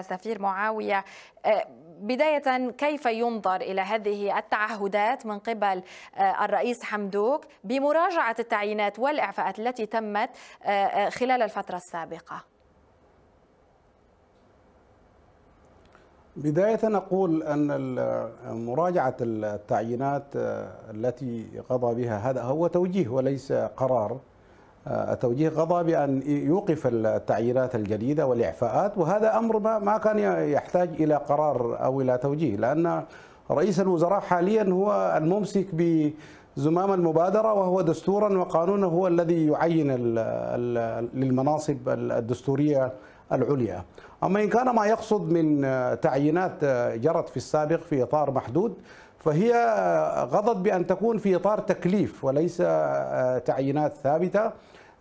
سفير معاوية آه، بداية كيف ينظر إلى هذه التعهدات من قبل آه، الرئيس حمدوك بمراجعة التعيينات والإعفاءات التي تمت آه، خلال الفترة السابقة بداية أقول أن مراجعة التعيينات التي قضى بها هذا هو توجيه وليس قرار آه، توجيه قضاء بأن يوقف التعييرات الجديدة والإعفاءات وهذا أمر ما كان يحتاج إلى قرار أو إلى توجيه لأن رئيس الوزراء حاليا هو الممسك بزمام المبادرة وهو دستورا وقانونا هو الذي يعين للمناصب الدستورية العليا أما إن كان ما يقصد من تعيينات جرت في السابق في إطار محدود فهي غضت بأن تكون في إطار تكليف وليس آه، تعيينات ثابتة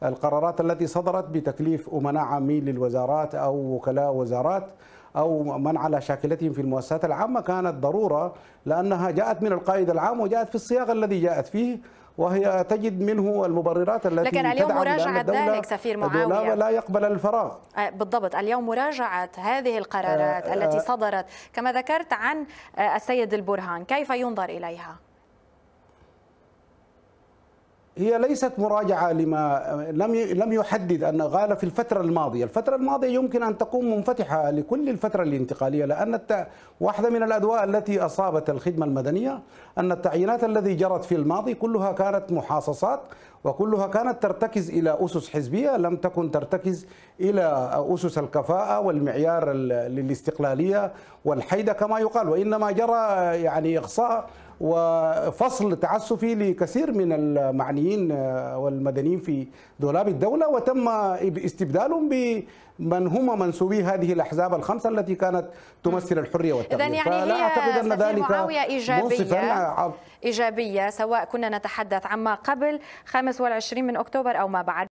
القرارات التي صدرت بتكليف أمناء عامين للوزارات أو وكلاء وزارات أو من على شاكلتهم في المؤسسات العامة كانت ضرورة لأنها جاءت من القائد العام وجاءت في الصياغة الذي جاءت فيه وهي تجد منه المبررات التي لكن اليوم مراجعة ذلك سفير معاوية لا يقبل الفراغ آه، بالضبط اليوم مراجعة هذه القرارات آه، آه، التي صدرت كما ذكرت عن السيد البرهان كيف ينظر إليها؟ هي ليست مراجعة لما لم لم يحدد أن قال في الفترة الماضية، الفترة الماضية يمكن أن تكون منفتحة لكل الفترة الانتقالية لأن الت... واحدة من الأدواء التي أصابت الخدمة المدنية أن التعيينات التي جرت في الماضي كلها كانت محاصصات وكلها كانت ترتكز إلى أسس حزبية لم تكن ترتكز إلى أسس الكفاءة والمعيار للاستقلالية والحيدة كما يقال وإنما جرى يعني إقصاء وفصل تعسفي لكثير من المعنيين آه، والمدنيين في دولاب الدولة وتم استبدالهم بمن هم منسوبي هذه الأحزاب الخمسة التي كانت تمثل الحرية والتغيير يعني فلا هي أعتقد أن ذلك إيجابية إيجابية سواء كنا نتحدث عما قبل 25 من أكتوبر أو ما بعد